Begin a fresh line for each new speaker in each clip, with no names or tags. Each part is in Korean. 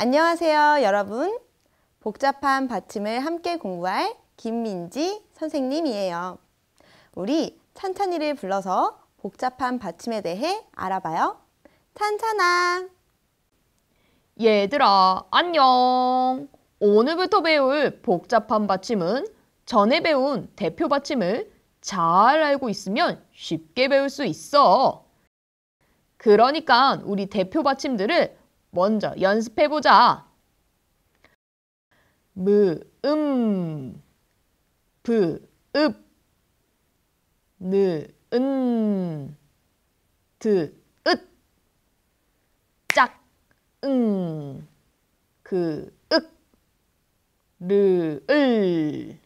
안녕하세요, 여러분. 복잡한 받침을 함께 공부할 김민지 선생님이에요. 우리 찬찬이를 불러서 복잡한 받침에 대해 알아봐요. 찬찬아. 얘들아, 안녕.
오늘부터 배울 복잡한 받침은 전에 배운 대표 받침을 잘 알고 있으면 쉽게 배울 수 있어. 그러니까 우리 대표 받침들을 먼저 연습해보자. 무, 음, 부, 읍, 느, 은, 드, 읒, 짝, 응, 그, 윽, 르, 을.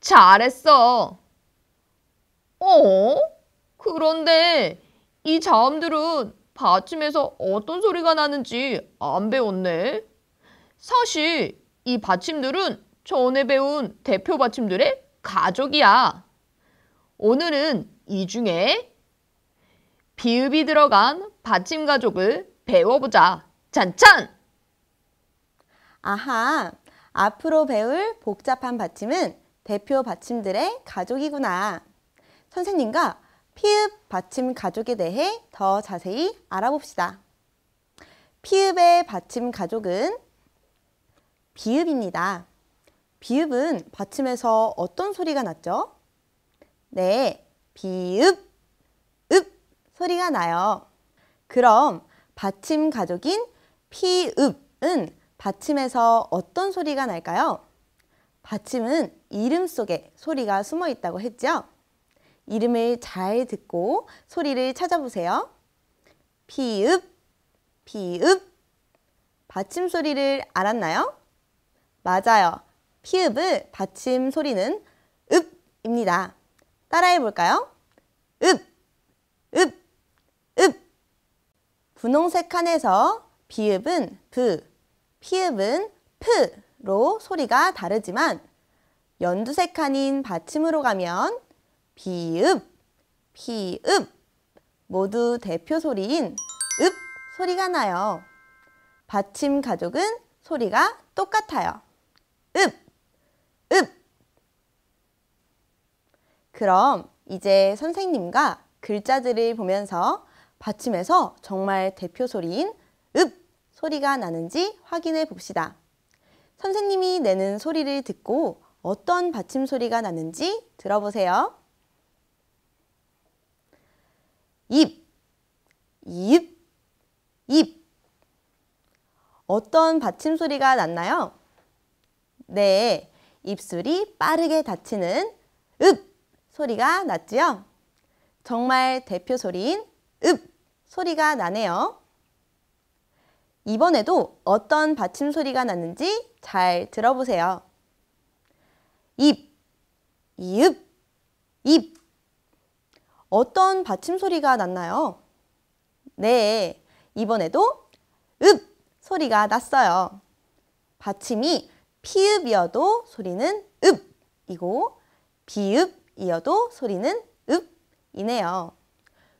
잘했어. 어? 그런데 이 자음들은 받침에서 어떤 소리가 나는지 안 배웠네. 사실 이 받침들은 전에 배운 대표 받침들의 가족이야. 오늘은 이 중에 비읍이 들어간
받침 가족을 배워보자. 잔찬! 아하, 앞으로 배울 복잡한 받침은 대표 받침들의 가족이구나. 선생님과 피읍 받침 가족에 대해 더 자세히 알아봅시다. 피읍의 받침 가족은 비읍입니다. 비읍은 받침에서 어떤 소리가 났죠? 네, 비읍, 읍 소리가 나요. 그럼 받침 가족인 피읍은 받침에서 어떤 소리가 날까요? 받침은 이름 속에 소리가 숨어 있다고 했죠? 이름을 잘 듣고 소리를 찾아보세요. 피읍, 피읍. 받침 소리를 알았나요? 맞아요. 피읍의 받침 소리는 읍입니다. 따라해 볼까요? 읍, 읍, 읍. 분홍색 칸에서 비읍은 브, 피읍은 프로 소리가 다르지만 연두색 칸인 받침으로 가면 비읍, 피읍 모두 대표 소리인 읍 소리가 나요. 받침 가족은 소리가 똑같아요. 읍, 읍. 그럼 이제 선생님과 글자들을 보면서 받침에서 정말 대표 소리인 읍 소리가 나는지 확인해 봅시다. 선생님이 내는 소리를 듣고 어떤 받침 소리가 나는지 들어보세요. 입, 입, 입. 어떤 받침 소리가 났나요? 네, 입술이 빠르게 닫히는 읍 소리가 났지요. 정말 대표 소리인 읍 소리가 나네요. 이번에도 어떤 받침 소리가 났는지 잘 들어보세요. 입, 이읍, 입. 어떤 받침 소리가 났나요? 네, 이번에도 읍 소리가 났어요. 받침이 피읍이어도 소리는 읍이고 비읍이어도 소리는 읍이네요.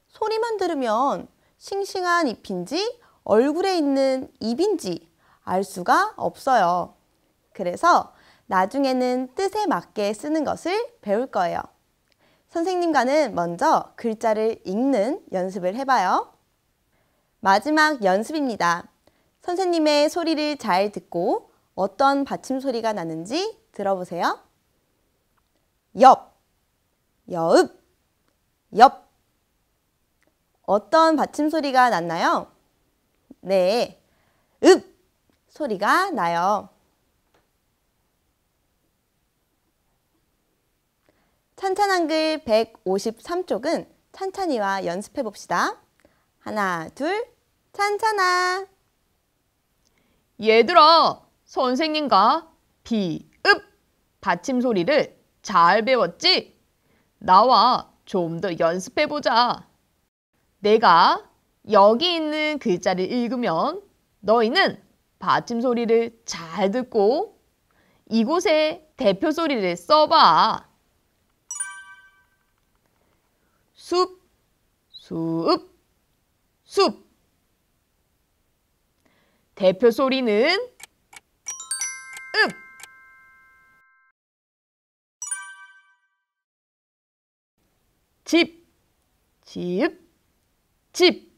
소리만 들으면 싱싱한 잎인지 얼굴에 있는 입인지 알 수가 없어요. 그래서 나중에는 뜻에 맞게 쓰는 것을 배울 거예요. 선생님과는 먼저 글자를 읽는 연습을 해봐요. 마지막 연습입니다. 선생님의 소리를 잘 듣고 어떤 받침 소리가 나는지 들어보세요. 옆, 여읍, 옆. 어떤 받침 소리가 났나요? 네, 읍 소리가 나요. 찬찬한 글 153쪽은 찬찬이와 연습해 봅시다. 하나, 둘, 찬찬아. 얘들아,
선생님과 비읍 받침 소리를 잘 배웠지? 나와 좀 더 연습해 보자. 내가 여기 있는 글자를 읽으면 너희는 받침 소리를 잘 듣고 이곳에 대표 소리를 써봐. 숲, 숲, 숲. 대표 소리는 읍. 집, 집, 집.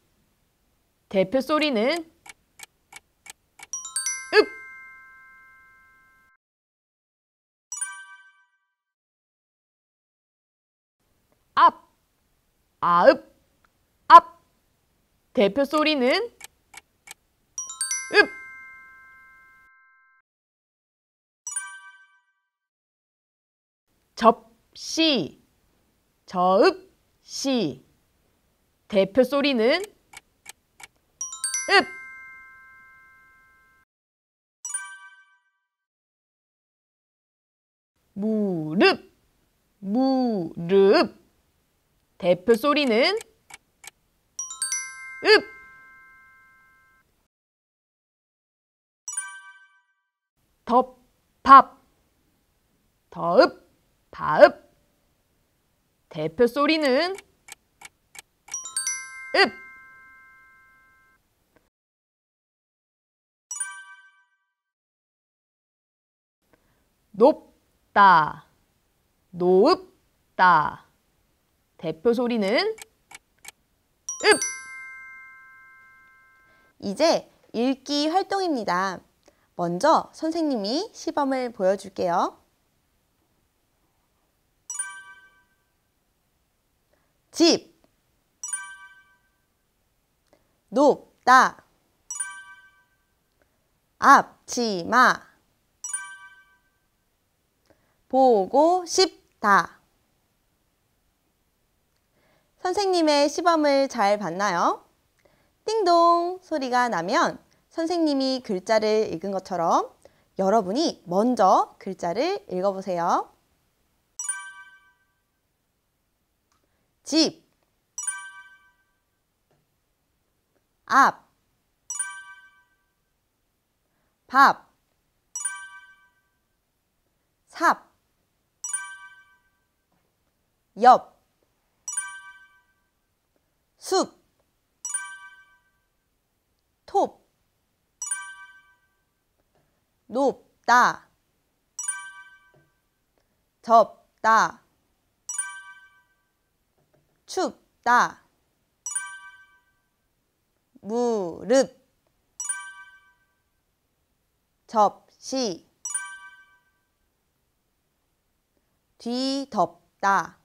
대표 소리는 읍. 앞. 아읍, 앞. 대표 소리는 읍. 접시, 저읍시. 대표 소리는 읍. 무릎, 무릎. 대표 소리는 읍! 덥, 밥, 더읍, 바읍. 대표 소리는 읍! 높다, 높다.
대표 소리는 읍! 이제 읽기 활동입니다. 먼저 선생님이 시범을 보여줄게요. 집 높다 앞치마 보고 싶다 선생님의 시범을 잘 봤나요? 띵동 소리가 나면 선생님이 글자를 읽은 것처럼 여러분이 먼저 글자를 읽어보세요. 집, 앞, 밥, 삽, 옆, 숲, 톱, 높다, 접다, 춥다, 무릎, 접시, 뒤덮다,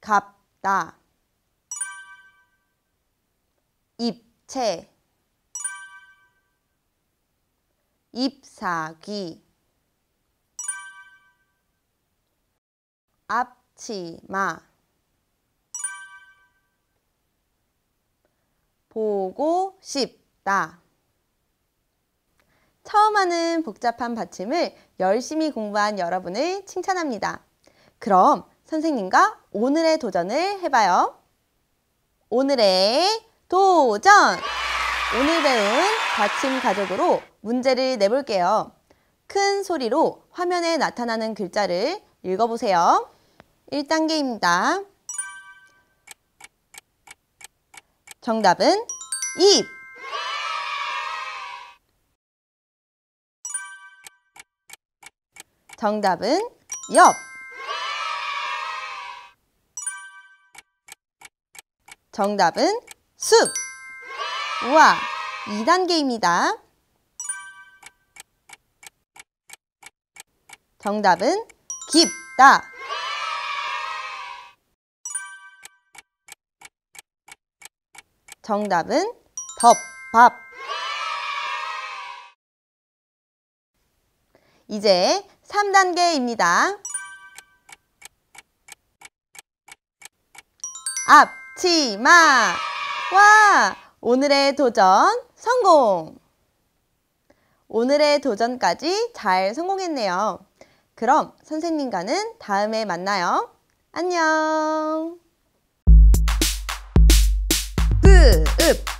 갑, 나 입체 입사기 앞치마 보고 싶다 처음 하는 복잡한 받침을 열심히 공부한 여러분을 칭찬합니다. 그럼 선생님과 오늘의 도전을 해봐요. 오늘의 도전! 오늘 배운 받침 가족으로 문제를 내볼게요. 큰 소리로 화면에 나타나는 글자를 읽어보세요. 1단계입니다. 정답은 입! 정답은 옆! 정답은 숲! 우와, 2단계입니다. 정답은 깊다. 정답은 덮, 밥. 이제 3단계입니다. 앞, 치마! 와! 오늘의 도전 성공! 오늘의 도전까지 잘 성공했네요. 그럼 선생님과는 다음에 만나요. 안녕! 끄